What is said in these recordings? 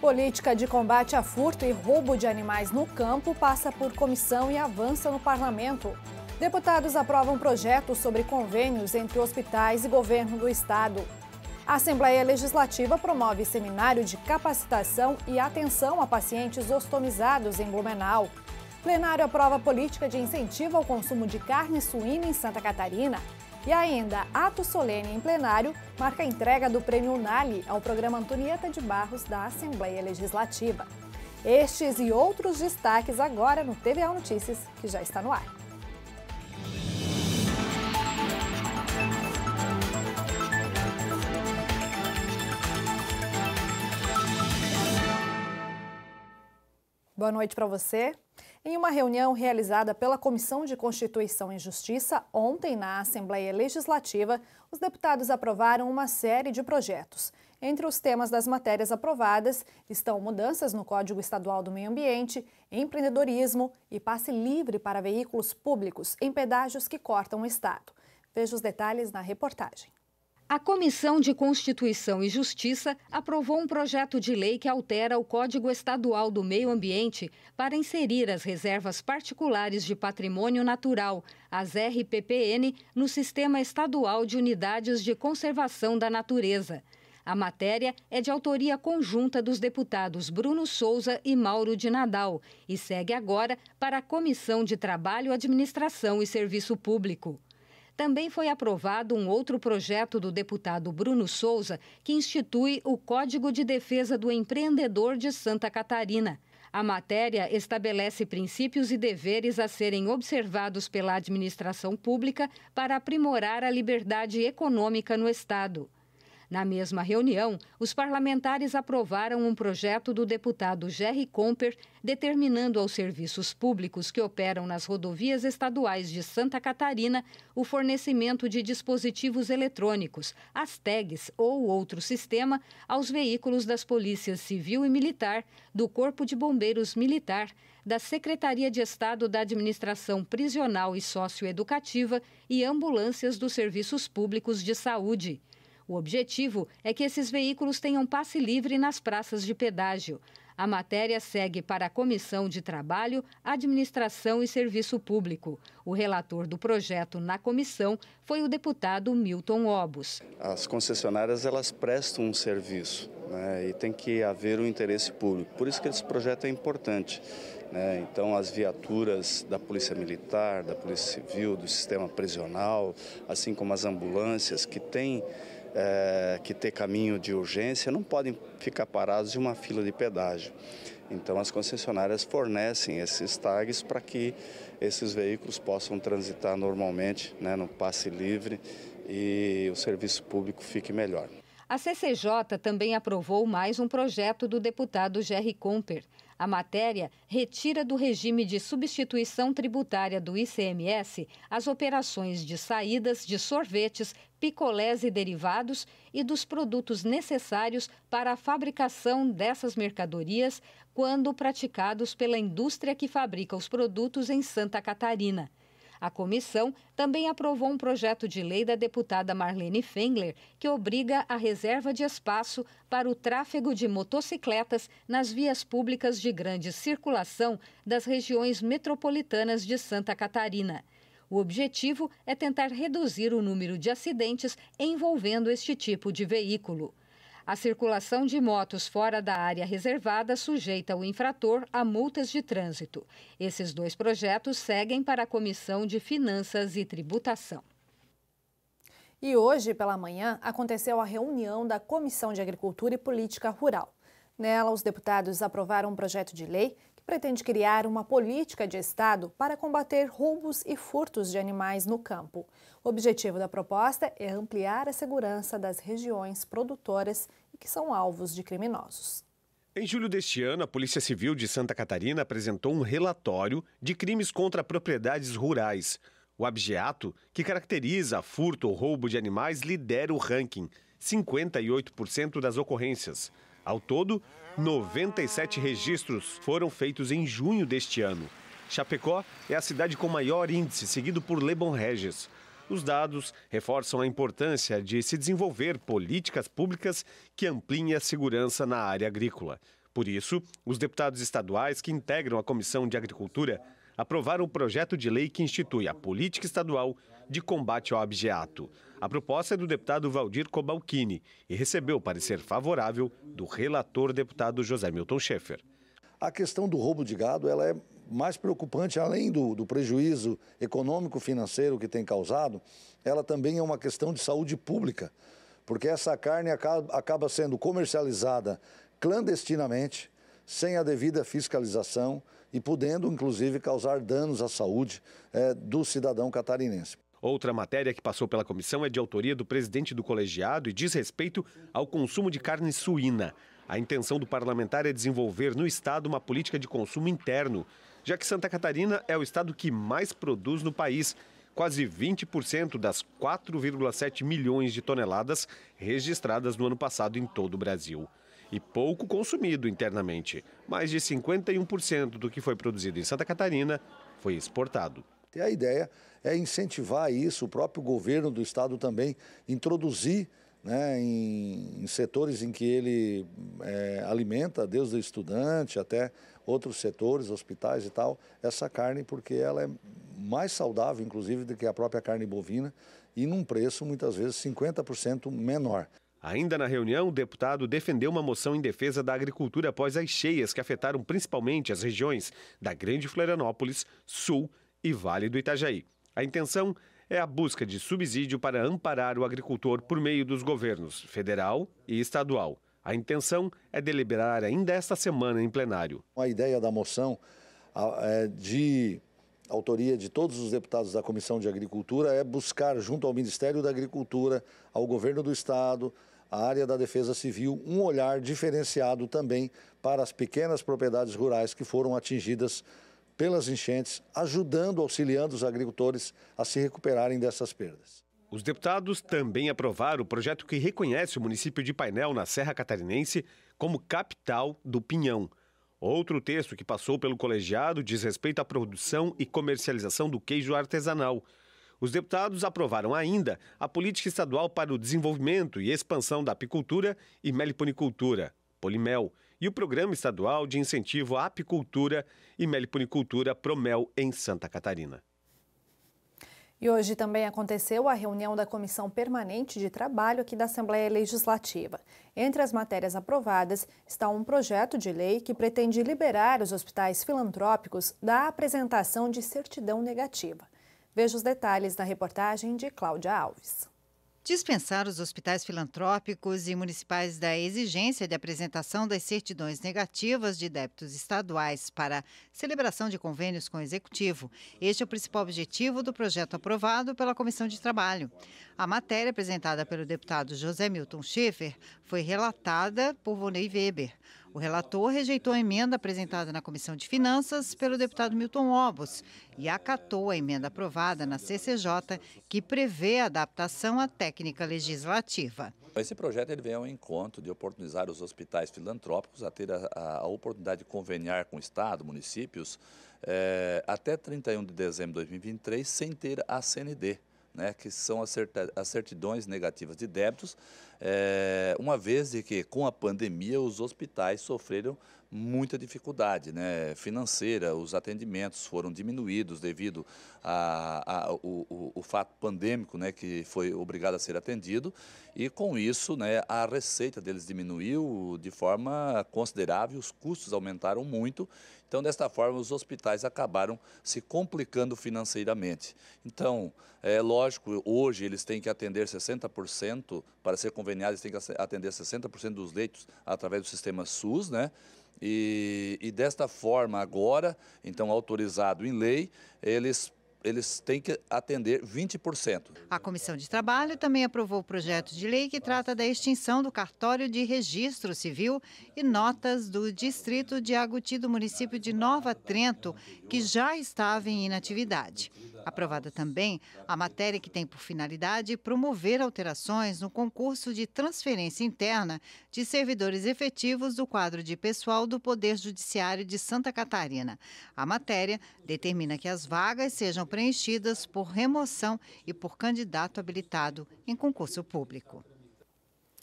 Política de combate a furto e roubo de animais no campo passa por comissão e avança no parlamento. Deputados aprovam projetos sobre convênios entre hospitais e governo do estado. A Assembleia Legislativa promove seminário de capacitação e atenção a pacientes ostomizados em Blumenau. Plenário aprova política de incentivo ao consumo de carne suína em Santa Catarina. E ainda, ato solene em plenário marca a entrega do prêmio Nali ao programa Antonieta de Barros da Assembleia Legislativa. Estes e outros destaques agora no TVA Notícias, que já está no ar. Boa noite para você. Em uma reunião realizada pela Comissão de Constituição e Justiça, ontem na Assembleia Legislativa, os deputados aprovaram uma série de projetos. Entre os temas das matérias aprovadas estão mudanças no Código Estadual do Meio Ambiente, empreendedorismo e passe livre para veículos públicos em pedágios que cortam o Estado. Veja os detalhes na reportagem. A Comissão de Constituição e Justiça aprovou um projeto de lei que altera o Código Estadual do Meio Ambiente para inserir as reservas particulares de patrimônio natural, as RPPN, no Sistema Estadual de Unidades de Conservação da Natureza. A matéria é de autoria conjunta dos deputados Bruno Souza e Mauro de Nadal e segue agora para a Comissão de Trabalho, Administração e Serviço Público. Também foi aprovado um outro projeto do deputado Bruno Souza, que institui o Código de Defesa do Empreendedor de Santa Catarina. A matéria estabelece princípios e deveres a serem observados pela administração pública para aprimorar a liberdade econômica no Estado. Na mesma reunião, os parlamentares aprovaram um projeto do deputado Jerry Comper determinando aos serviços públicos que operam nas rodovias estaduais de Santa Catarina o fornecimento de dispositivos eletrônicos, as tags ou outro sistema, aos veículos das polícias civil e militar, do Corpo de Bombeiros Militar, da Secretaria de Estado da Administração Prisional e Socioeducativa e ambulâncias dos serviços públicos de saúde. O objetivo é que esses veículos tenham passe livre nas praças de pedágio. A matéria segue para a Comissão de Trabalho, Administração e Serviço Público. O relator do projeto na comissão foi o deputado Milton Obos. As concessionárias elas prestam um serviço né, e tem que haver um interesse público. Por isso que esse projeto é importante. Né? Então, as viaturas da Polícia Militar, da Polícia Civil, do sistema prisional, assim como as ambulâncias que têm é, que ter caminho de urgência não podem ficar parados em uma fila de pedágio. Então as concessionárias fornecem esses tags para que esses veículos possam transitar normalmente, né, no passe livre e o serviço público fique melhor. A CCJ também aprovou mais um projeto do deputado Jerry Comper. A matéria retira do regime de substituição tributária do ICMS as operações de saídas de sorvetes picolés e derivados e dos produtos necessários para a fabricação dessas mercadorias quando praticados pela indústria que fabrica os produtos em Santa Catarina. A comissão também aprovou um projeto de lei da deputada Marlene Fengler, que obriga a reserva de espaço para o tráfego de motocicletas nas vias públicas de grande circulação das regiões metropolitanas de Santa Catarina. O objetivo é tentar reduzir o número de acidentes envolvendo este tipo de veículo. A circulação de motos fora da área reservada sujeita o infrator a multas de trânsito. Esses dois projetos seguem para a Comissão de Finanças e Tributação. E hoje, pela manhã, aconteceu a reunião da Comissão de Agricultura e Política Rural. Nela, os deputados aprovaram um projeto de lei pretende criar uma política de Estado para combater roubos e furtos de animais no campo. O objetivo da proposta é ampliar a segurança das regiões produtoras e que são alvos de criminosos. Em julho deste ano, a Polícia Civil de Santa Catarina apresentou um relatório de crimes contra propriedades rurais. O abjeato, que caracteriza furto ou roubo de animais, lidera o ranking, 58% das ocorrências. Ao todo, 97 registros foram feitos em junho deste ano. Chapecó é a cidade com maior índice, seguido por Lebon Regis. Os dados reforçam a importância de se desenvolver políticas públicas que ampliem a segurança na área agrícola. Por isso, os deputados estaduais que integram a Comissão de Agricultura aprovaram o projeto de lei que institui a política estadual de combate ao abjeato. A proposta é do deputado Valdir Cobalcini e recebeu parecer favorável do relator deputado José Milton Schaefer. A questão do roubo de gado ela é mais preocupante, além do, do prejuízo econômico-financeiro que tem causado, ela também é uma questão de saúde pública, porque essa carne acaba, acaba sendo comercializada clandestinamente, sem a devida fiscalização e podendo, inclusive, causar danos à saúde é, do cidadão catarinense. Outra matéria que passou pela comissão é de autoria do presidente do colegiado e diz respeito ao consumo de carne suína. A intenção do parlamentar é desenvolver no estado uma política de consumo interno, já que Santa Catarina é o estado que mais produz no país. Quase 20% das 4,7 milhões de toneladas registradas no ano passado em todo o Brasil. E pouco consumido internamente. Mais de 51% do que foi produzido em Santa Catarina foi exportado. E a ideia é incentivar isso, o próprio governo do estado também introduzir né, em, em, setores em que ele é, alimenta, desde o estudante até outros setores, hospitais e tal, essa carne, porque ela é mais saudável, inclusive, do que a própria carne bovina e num preço, muitas vezes, 50% menor. Ainda na reunião, o deputado defendeu uma moção em defesa da agricultura após as cheias que afetaram principalmente as regiões da Grande Florianópolis, Sul e Vale do Itajaí. A intenção é a busca de subsídio para amparar o agricultor por meio dos governos federal e estadual. A intenção é deliberar ainda esta semana em plenário. A ideia da moção é, de autoria de todos os deputados da Comissão de Agricultura é buscar, junto ao Ministério da Agricultura, ao governo do Estado, à área da Defesa Civil, um olhar diferenciado também para as pequenas propriedades rurais que foram atingidas pelas enchentes, ajudando, auxiliando os agricultores a se recuperarem dessas perdas. Os deputados também aprovaram o projeto que reconhece o município de Painel, na Serra Catarinense, como capital do pinhão. Outro texto que passou pelo colegiado diz respeito à produção e comercialização do queijo artesanal. Os deputados aprovaram ainda a política estadual para o desenvolvimento e expansão da apicultura e meliponicultura, Polimel, e o Programa Estadual de Incentivo à Apicultura e Meliponicultura Promel em Santa Catarina. E hoje também aconteceu a reunião da Comissão Permanente de Trabalho aqui da Assembleia Legislativa. Entre as matérias aprovadas está um projeto de lei que pretende liberar os hospitais filantrópicos da apresentação de certidão negativa. Veja os detalhes na reportagem de Cláudia Alves dispensar os hospitais filantrópicos e municipais da exigência de apresentação das certidões negativas de débitos estaduais para celebração de convênios com o executivo. Este é o principal objetivo do projeto aprovado pela Comissão de Trabalho. A matéria apresentada pelo deputado José Milton Schiffer foi relatada por Vonei Weber. O relator rejeitou a emenda apresentada na Comissão de Finanças pelo deputado Milton Obos e acatou a emenda aprovada na CCJ, que prevê a adaptação à técnica legislativa. Esse projeto ele vem ao encontro de oportunizar os hospitais filantrópicos a ter a, a oportunidade de conveniar com o Estado, municípios, é, até 31 de dezembro de 2023, sem ter a CND né, que são as certidões negativas de débitos, é, uma vez de que, com a pandemia, os hospitais sofreram muita dificuldade né, financeira, os atendimentos foram diminuídos devido ao fato pandêmico né, que foi obrigado a ser atendido e com isso né, a receita deles diminuiu de forma considerável, os custos aumentaram muito, então desta forma os hospitais acabaram se complicando financeiramente. Então, é lógico, hoje eles têm que atender 60%, para ser conveniado eles têm que atender 60% dos leitos através do sistema SUS, né? E, e desta forma, agora, então autorizado em lei, eles eles têm que atender 20%. A Comissão de Trabalho também aprovou o projeto de lei que trata da extinção do cartório de registro civil e notas do distrito de Aguti do município de Nova Trento, que já estava em inatividade. Aprovada também a matéria que tem por finalidade promover alterações no concurso de transferência interna de servidores efetivos do quadro de pessoal do Poder Judiciário de Santa Catarina. A matéria determina que as vagas sejam preenchidas por remoção e por candidato habilitado em concurso público.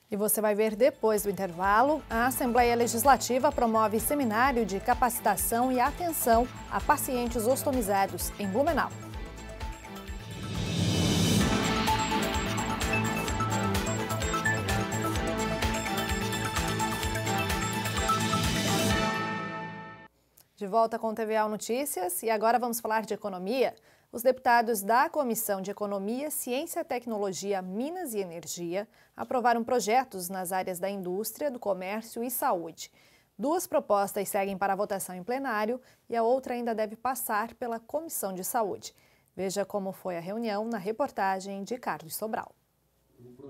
E você vai ver depois do intervalo, a Assembleia Legislativa promove seminário de capacitação e atenção a pacientes ostomizados em Blumenau. De volta com o TVA Notícias e agora vamos falar de economia. Os deputados da Comissão de Economia, Ciência, Tecnologia, Minas e Energia aprovaram projetos nas áreas da indústria, do comércio e saúde. Duas propostas seguem para votação em plenário e a outra ainda deve passar pela Comissão de Saúde. Veja como foi a reunião na reportagem de Carlos Sobral.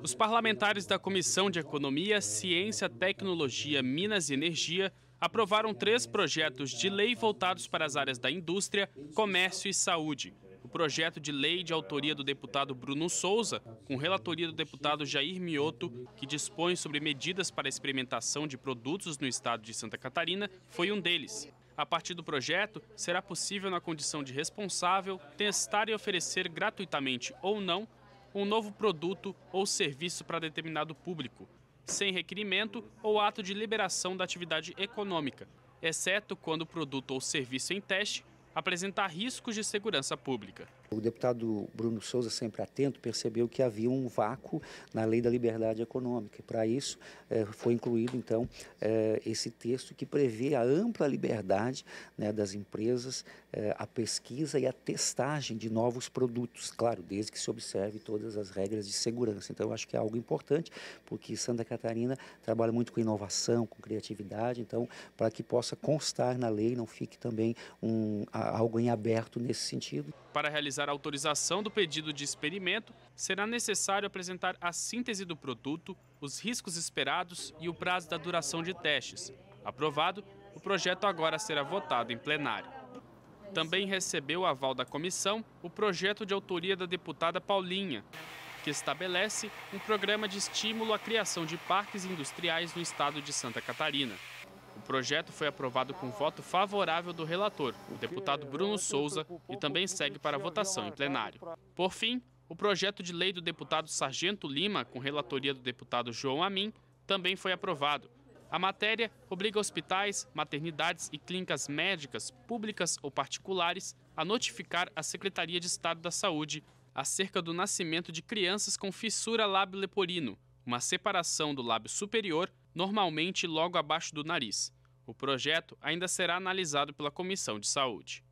Os parlamentares da Comissão de Economia, Ciência, Tecnologia, Minas e Energia aprovaram três projetos de lei voltados para as áreas da indústria, comércio e saúde. O projeto de lei de autoria do deputado Bruno Souza, com relatoria do deputado Jair Mioto, que dispõe sobre medidas para experimentação de produtos no estado de Santa Catarina, foi um deles. A partir do projeto, será possível, na condição de responsável, testar e oferecer gratuitamente ou não um novo produto ou serviço para determinado público, sem requerimento ou ato de liberação da atividade econômica, exceto quando o produto ou serviço em teste apresentar riscos de segurança pública. O deputado Bruno Souza, sempre atento, percebeu que havia um vácuo na lei da liberdade econômica. E para isso eh, foi incluído, então, eh, esse texto que prevê a ampla liberdade né, das empresas, a eh, pesquisa e a testagem de novos produtos, claro, desde que se observe todas as regras de segurança. Então, eu acho que é algo importante, porque Santa Catarina trabalha muito com inovação, com criatividade, então, para que possa constar na lei, não fique também um, algo em aberto nesse sentido para realizar a autorização do pedido de experimento, será necessário apresentar a síntese do produto, os riscos esperados e o prazo da duração de testes. Aprovado, o projeto agora será votado em plenário. Também recebeu o aval da comissão o projeto de autoria da deputada Paulinha, que estabelece um programa de estímulo à criação de parques industriais no estado de Santa Catarina. O projeto foi aprovado com voto favorável do relator, o deputado Bruno Souza, e também segue para votação em plenário. Por fim, o projeto de lei do deputado Sargento Lima, com relatoria do deputado João Amin, também foi aprovado. A matéria obriga hospitais, maternidades e clínicas médicas, públicas ou particulares, a notificar a Secretaria de Estado da Saúde acerca do nascimento de crianças com fissura lábio-leporino, uma separação do lábio superior normalmente logo abaixo do nariz. O projeto ainda será analisado pela Comissão de Saúde.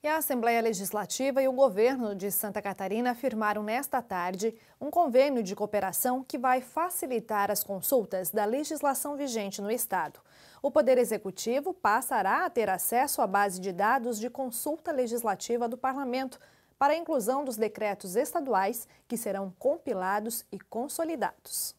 E a Assembleia Legislativa e o governo de Santa Catarina firmaram nesta tarde um convênio de cooperação que vai facilitar as consultas da legislação vigente no Estado. O Poder Executivo passará a ter acesso à base de dados de consulta legislativa do Parlamento para a inclusão dos decretos estaduais que serão compilados e consolidados.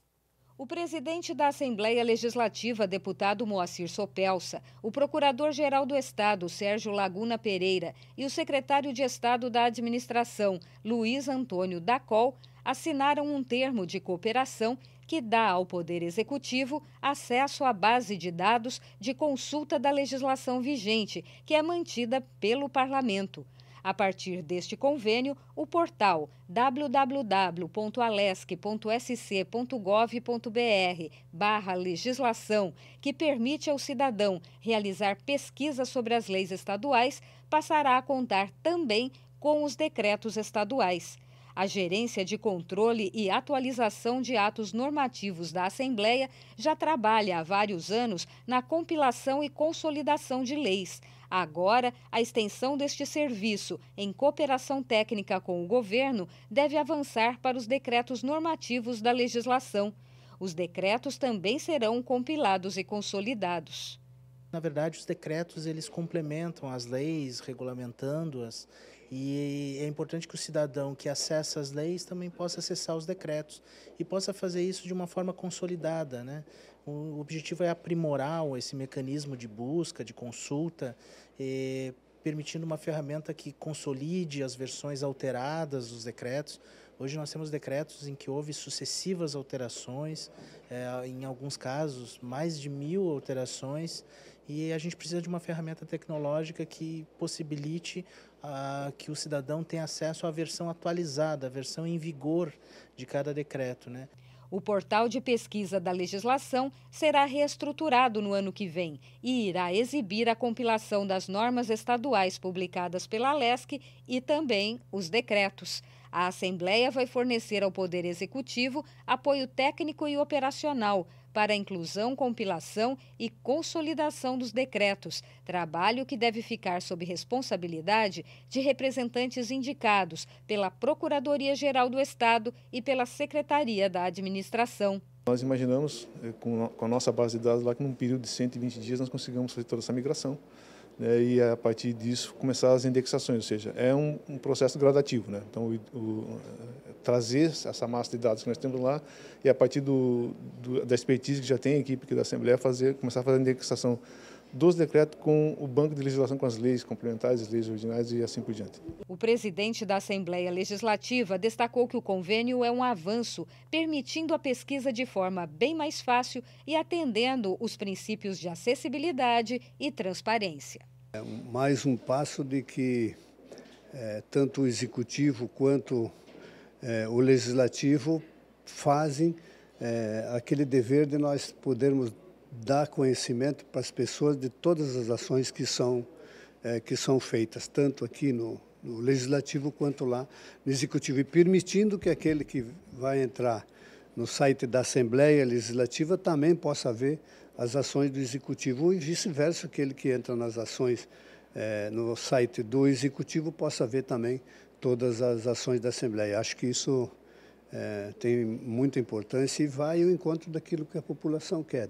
O presidente da Assembleia Legislativa, deputado Moacir Sopelsa, o procurador-geral do Estado, Sérgio Laguna Pereira, e o secretário de Estado da Administração, Luiz Antônio Dacol, assinaram um termo de cooperação que dá ao Poder Executivo acesso à base de dados de consulta da legislação vigente, que é mantida pelo Parlamento. A partir deste convênio, o portal www.alesc.sc.gov.br barra legislação, que permite ao cidadão realizar pesquisa sobre as leis estaduais, passará a contar também com os decretos estaduais. A Gerência de Controle e Atualização de Atos Normativos da Assembleia já trabalha há vários anos na compilação e consolidação de leis. Agora, a extensão deste serviço, em cooperação técnica com o governo, deve avançar para os decretos normativos da legislação. Os decretos também serão compilados e consolidados. Na verdade, os decretos eles complementam as leis, regulamentando-as, e é importante que o cidadão que acessa as leis também possa acessar os decretos e possa fazer isso de uma forma consolidada, né? O objetivo é aprimorar esse mecanismo de busca, de consulta, eh, permitindo uma ferramenta que consolide as versões alteradas dos decretos. Hoje nós temos decretos em que houve sucessivas alterações, eh, em alguns casos mais de mil alterações, e a gente precisa de uma ferramenta tecnológica que possibilite ah, que o cidadão tenha acesso à versão atualizada, à versão em vigor de cada decreto. Né? O portal de pesquisa da legislação será reestruturado no ano que vem e irá exibir a compilação das normas estaduais publicadas pela LESC e também os decretos. A Assembleia vai fornecer ao Poder Executivo apoio técnico e operacional para a inclusão, compilação e consolidação dos decretos, trabalho que deve ficar sob responsabilidade de representantes indicados pela Procuradoria-Geral do Estado e pela Secretaria da Administração. Nós imaginamos, eh, com a nossa base de dados lá, que num período de 120 dias nós consigamos fazer toda essa migração né, e a partir disso começar as indexações, ou seja, é um, um processo gradativo. Né? Então, o, o, trazer essa massa de dados que nós temos lá e a partir do, do, da expertise que já tem a equipe aqui da Assembleia, fazer, começar a fazer a indexação dos decretos com o banco de legislação com as leis complementares, as leis originais e assim por diante. O presidente da Assembleia Legislativa destacou que o convênio é um avanço, permitindo a pesquisa de forma bem mais fácil e atendendo os princípios de acessibilidade e transparência. É mais um passo de que é, tanto o executivo quanto é, o legislativo fazem é, aquele dever de nós podermos dar conhecimento para as pessoas de todas as ações que são, é, que são feitas, tanto aqui no, no legislativo quanto lá no executivo, e permitindo que aquele que vai entrar no site da Assembleia Legislativa também possa ver as ações do executivo e vice-versa, aquele que entra nas ações é, no site do executivo possa ver também todas as ações da Assembleia. Acho que isso é, tem muita importância e vai ao encontro daquilo que a população quer,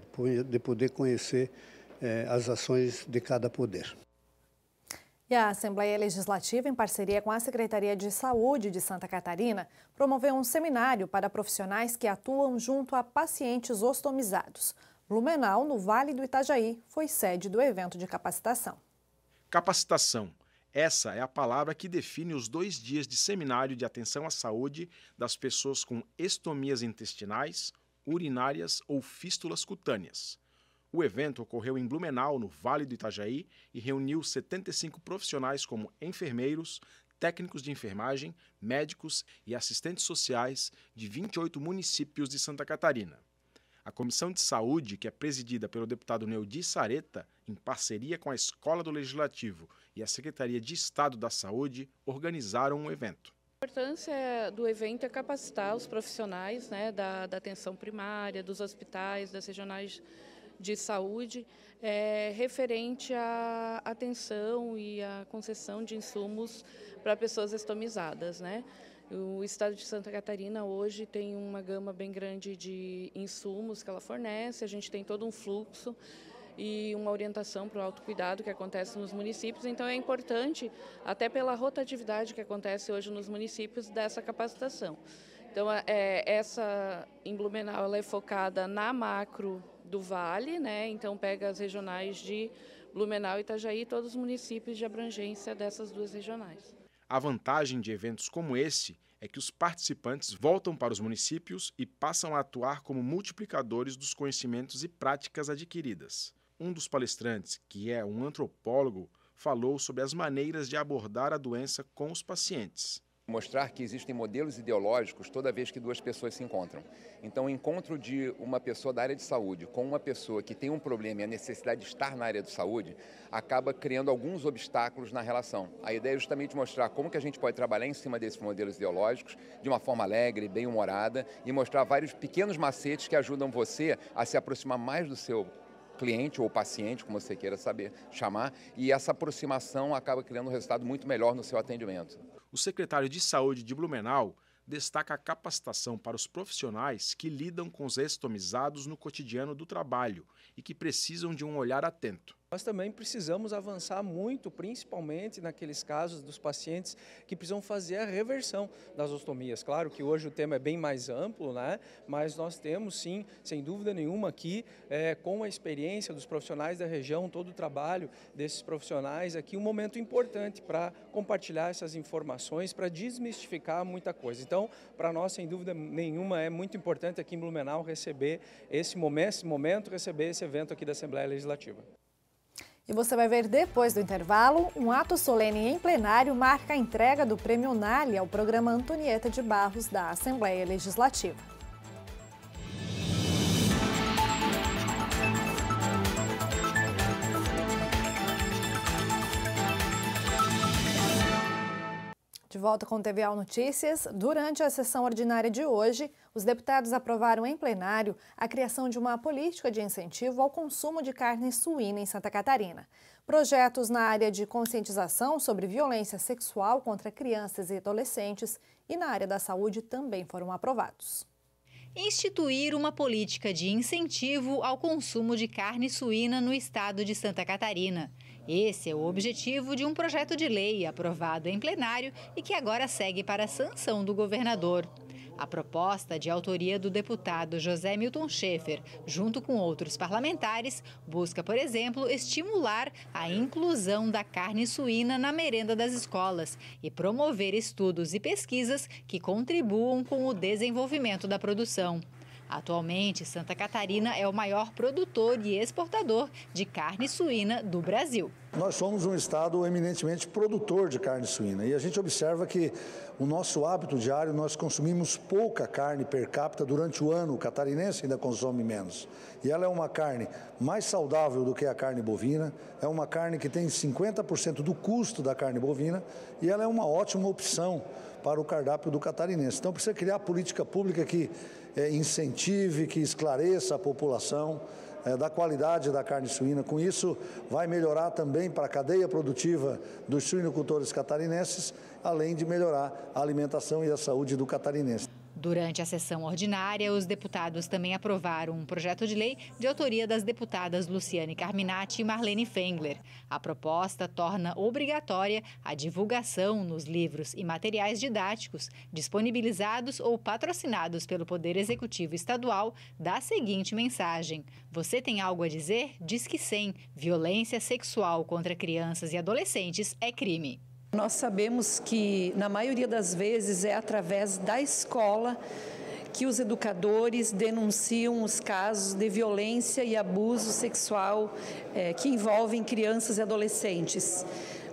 de poder conhecer é, as ações de cada poder. E a Assembleia Legislativa, em parceria com a Secretaria de Saúde de Santa Catarina, promoveu um seminário para profissionais que atuam junto a pacientes ostomizados. Blumenau, no Vale do Itajaí, foi sede do evento de capacitação. Capacitação. Essa é a palavra que define os dois dias de seminário de atenção à saúde das pessoas com estomias intestinais, urinárias ou fístulas cutâneas. O evento ocorreu em Blumenau, no Vale do Itajaí, e reuniu 75 profissionais como enfermeiros, técnicos de enfermagem, médicos e assistentes sociais de 28 municípios de Santa Catarina. A Comissão de Saúde, que é presidida pelo deputado Neudi Sareta, em parceria com a Escola do Legislativo e a Secretaria de Estado da Saúde, organizaram um evento. A importância do evento é capacitar os profissionais né, da, da atenção primária, dos hospitais, das regionais de saúde, é, referente à atenção e à concessão de insumos para pessoas estomizadas. Né? O estado de Santa Catarina hoje tem uma gama bem grande de insumos que ela fornece, a gente tem todo um fluxo e uma orientação para o autocuidado que acontece nos municípios. Então é importante, até pela rotatividade que acontece hoje nos municípios, dessa capacitação. Então, é, essa em Blumenau ela é focada na macro do Vale, né? então pega as regionais de Blumenau, Itajaí e todos os municípios de abrangência dessas duas regionais. A vantagem de eventos como esse é que os participantes voltam para os municípios e passam a atuar como multiplicadores dos conhecimentos e práticas adquiridas. Um dos palestrantes, que é um antropólogo, falou sobre as maneiras de abordar a doença com os pacientes mostrar que existem modelos ideológicos toda vez que duas pessoas se encontram. Então, o encontro de uma pessoa da área de saúde com uma pessoa que tem um problema e a necessidade de estar na área de saúde acaba criando alguns obstáculos na relação. A ideia é justamente mostrar como que a gente pode trabalhar em cima desses modelos ideológicos de uma forma alegre, bem humorada e mostrar vários pequenos macetes que ajudam você a se aproximar mais do seu cliente ou paciente, como você queira saber chamar, e essa aproximação acaba criando um resultado muito melhor no seu atendimento. O secretário de Saúde de Blumenau destaca a capacitação para os profissionais que lidam com os estomizados no cotidiano do trabalho e que precisam de um olhar atento. Nós também precisamos avançar muito, principalmente naqueles casos dos pacientes que precisam fazer a reversão das ostomias. Claro que hoje o tema é bem mais amplo, né? mas nós temos sim, sem dúvida nenhuma aqui, é, com a experiência dos profissionais da região, todo o trabalho desses profissionais aqui, um momento importante para compartilhar essas informações, para desmistificar muita coisa. Então, para nós, sem dúvida nenhuma, é muito importante aqui em Blumenau receber esse momento, esse momento receber esse evento aqui da Assembleia Legislativa. E você vai ver depois do intervalo, um ato solene em plenário marca a entrega do Prêmio Nali ao programa Antonieta de Barros da Assembleia Legislativa. De volta com o TVAL Notícias, durante a sessão ordinária de hoje, os deputados aprovaram em plenário a criação de uma política de incentivo ao consumo de carne suína em Santa Catarina. Projetos na área de conscientização sobre violência sexual contra crianças e adolescentes e na área da saúde também foram aprovados instituir uma política de incentivo ao consumo de carne suína no estado de Santa Catarina. Esse é o objetivo de um projeto de lei aprovado em plenário e que agora segue para a sanção do governador. A proposta, de autoria do deputado José Milton Schaefer, junto com outros parlamentares, busca, por exemplo, estimular a inclusão da carne suína na merenda das escolas e promover estudos e pesquisas que contribuam com o desenvolvimento da produção. Atualmente, Santa Catarina é o maior produtor e exportador de carne suína do Brasil. Nós somos um estado eminentemente produtor de carne suína e a gente observa que o nosso hábito diário nós consumimos pouca carne per capita durante o ano, o catarinense ainda consome menos. E ela é uma carne mais saudável do que a carne bovina, é uma carne que tem 50% do custo da carne bovina e ela é uma ótima opção para o cardápio do catarinense. Então precisa criar política pública que é, incentive, que esclareça a população é, da qualidade da carne suína. Com isso, vai melhorar também para a cadeia produtiva dos suinocultores catarinenses, além de melhorar a alimentação e a saúde do catarinense. Durante a sessão ordinária, os deputados também aprovaram um projeto de lei de autoria das deputadas Luciane Carminati e Marlene Fengler. A proposta torna obrigatória a divulgação nos livros e materiais didáticos disponibilizados ou patrocinados pelo Poder Executivo Estadual da seguinte mensagem: Você tem algo a dizer? Diz que sim. Violência sexual contra crianças e adolescentes é crime. Nós sabemos que, na maioria das vezes, é através da escola que os educadores denunciam os casos de violência e abuso sexual é, que envolvem crianças e adolescentes.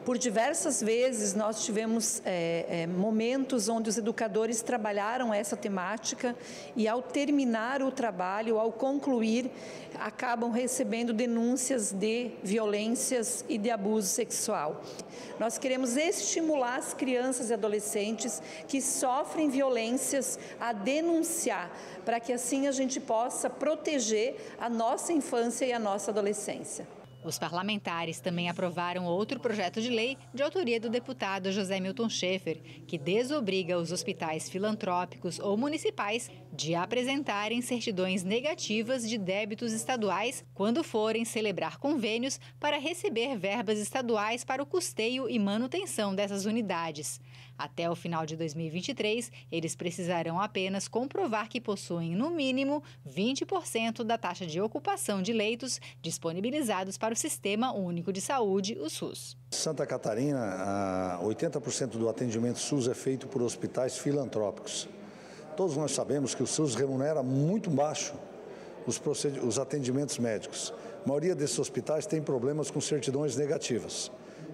Por diversas vezes nós tivemos é, é, momentos onde os educadores trabalharam essa temática e, ao terminar o trabalho, ao concluir, acabam recebendo denúncias de violências e de abuso sexual. Nós queremos estimular as crianças e adolescentes que sofrem violências a denunciar, para que assim a gente possa proteger a nossa infância e a nossa adolescência. Os parlamentares também aprovaram outro projeto de lei de autoria do deputado José Milton Schaefer, que desobriga os hospitais filantrópicos ou municipais de apresentarem certidões negativas de débitos estaduais quando forem celebrar convênios para receber verbas estaduais para o custeio e manutenção dessas unidades. Até o final de 2023, eles precisarão apenas comprovar que possuem, no mínimo, 20% da taxa de ocupação de leitos disponibilizados para o Sistema Único de Saúde, o SUS. Santa Catarina, 80% do atendimento SUS é feito por hospitais filantrópicos. Todos nós sabemos que o SUS remunera muito baixo os, os atendimentos médicos. A maioria desses hospitais tem problemas com certidões negativas.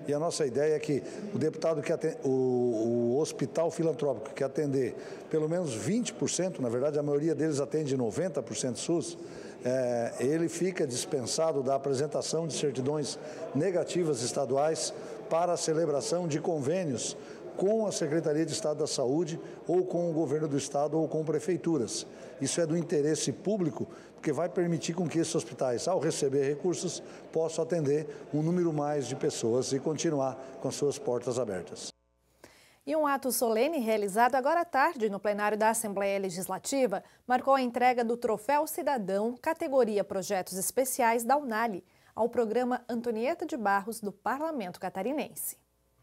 E a nossa ideia é que o deputado que atende, o, o, hospital filantrópico que atender pelo menos 20%, na verdade a maioria deles atende 90% SUS, é, ele fica dispensado da apresentação de certidões negativas estaduais para a celebração de convênios com a Secretaria de Estado da Saúde ou com o governo do estado ou com prefeituras. Isso é do interesse público, porque vai permitir com que esses hospitais, ao receber recursos, possam atender um número mais de pessoas e continuar com suas portas abertas. E um ato solene realizado agora à tarde no plenário da Assembleia Legislativa marcou a entrega do Troféu Cidadão, categoria Projetos Especiais da Unali, ao programa Antonieta de Barros do Parlamento Catarinense.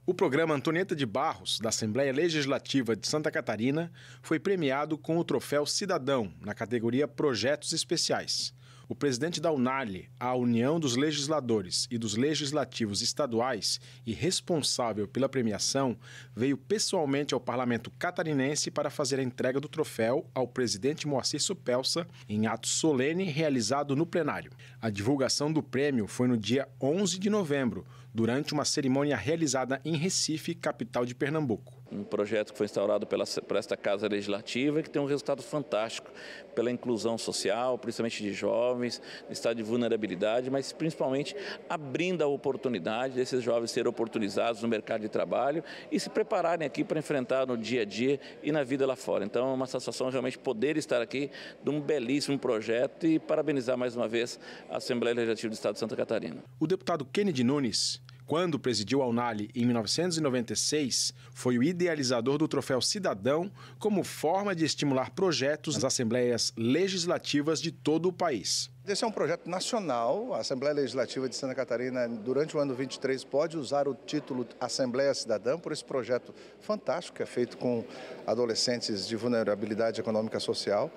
O programa Antonieta de Barros, da Assembleia Legislativa de Santa Catarina, foi premiado com o Troféu Cidadão, na categoria Projetos Especiais o presidente da UNALE, a União dos Legisladores e dos Legislativos Estaduais e responsável pela premiação, veio pessoalmente ao parlamento catarinense para fazer a entrega do troféu ao presidente Moacir Supelsa em ato solene realizado no plenário. A divulgação do prêmio foi no dia 11 de novembro, durante uma cerimônia realizada em Recife, capital de Pernambuco um projeto que foi instaurado pela, por esta Casa Legislativa e que tem um resultado fantástico pela inclusão social, principalmente de jovens jovens no estado de vulnerabilidade, mas principalmente abrindo a oportunidade desses jovens serem oportunizados no mercado de trabalho e se prepararem aqui para enfrentar no dia a dia e na vida lá fora. Então é uma satisfação realmente poder estar aqui de um belíssimo projeto e parabenizar mais uma vez a Assembleia Legislativa do Estado de Santa Catarina. O deputado Kennedy Nunes quando presidiu a Unali em 1996, foi o idealizador do Troféu Cidadão como forma de estimular projetos nas assembleias legislativas de todo o país. Esse é um projeto nacional. A Assembleia Legislativa de Santa Catarina, durante o ano 23, pode usar o título Assembleia Cidadã por esse projeto fantástico que é feito com adolescentes de vulnerabilidade econômica social.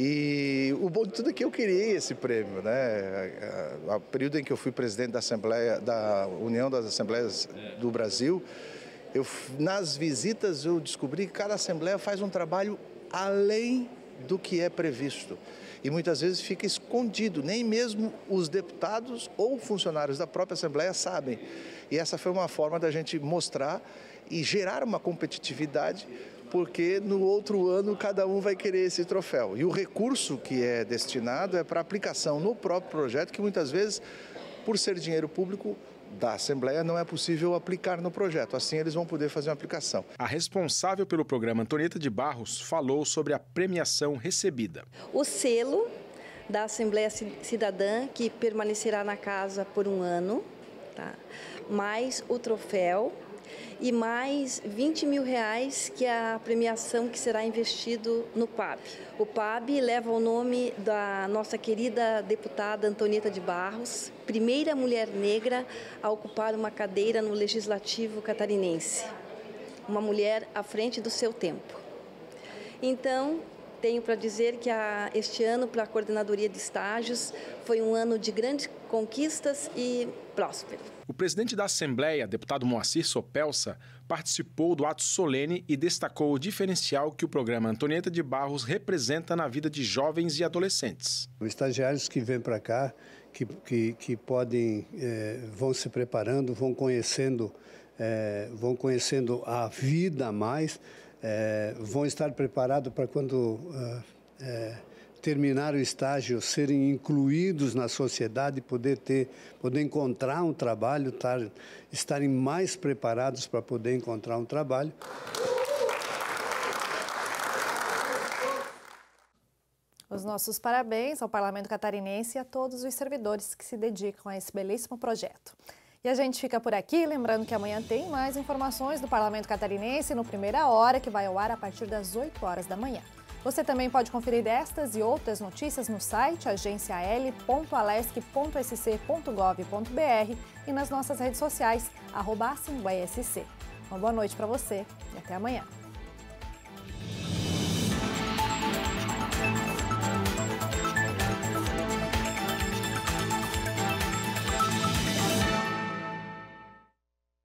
E o bom de tudo é que eu criei esse prêmio, né? O período em que eu fui presidente da Assembleia, da União das Assembleias do Brasil, eu, nas visitas eu descobri que cada assembleia faz um trabalho além do que é previsto. E muitas vezes fica escondido, nem mesmo os deputados ou funcionários da própria Assembleia sabem. E essa foi uma forma da gente mostrar e gerar uma competitividade porque no outro ano cada um vai querer esse troféu. E o recurso que é destinado é para aplicação no próprio projeto, que muitas vezes, por ser dinheiro público, da Assembleia não é possível aplicar no projeto. Assim, eles vão poder fazer uma aplicação. A responsável pelo programa, Antonieta de Barros, falou sobre a premiação recebida. O selo da Assembleia Cidadã, que permanecerá na casa por um ano, tá? mais o troféu e mais 20 mil reais que é a premiação que será investido no PAB. O PAB leva o nome da nossa querida deputada Antonieta de Barros, primeira mulher negra a ocupar uma cadeira no Legislativo catarinense. Uma mulher à frente do seu tempo. Então, tenho para dizer que a, este ano, para a Coordenadoria de Estágios, foi um ano de grandes conquistas e próspero. O presidente da Assembleia, deputado Moacir Sopelsa, participou do ato solene e destacou o diferencial que o programa Antonieta de Barros representa na vida de jovens e adolescentes. Os estagiários que vêm para cá, que, que, que podem, eh, vão se preparando, vão conhecendo, eh, vão conhecendo a vida mais, eh, vão estar preparados para quando. Ah, terminar o estágio, serem incluídos na sociedade, poder ter, poder encontrar um trabalho, tar, estarem mais preparados para poder encontrar um trabalho. Os nossos parabéns ao Parlamento Catarinense e a todos os servidores que se dedicam a esse belíssimo projeto. E a gente fica por aqui, lembrando que amanhã tem mais informações do Parlamento Catarinense no Primeira Hora, que vai ao ar a partir das 8 horas da manhã. Você também pode conferir estas e outras notícias no site agenciael.alesc.sc.gov.br e nas nossas redes sociais, arroba Uma boa noite para você e até amanhã.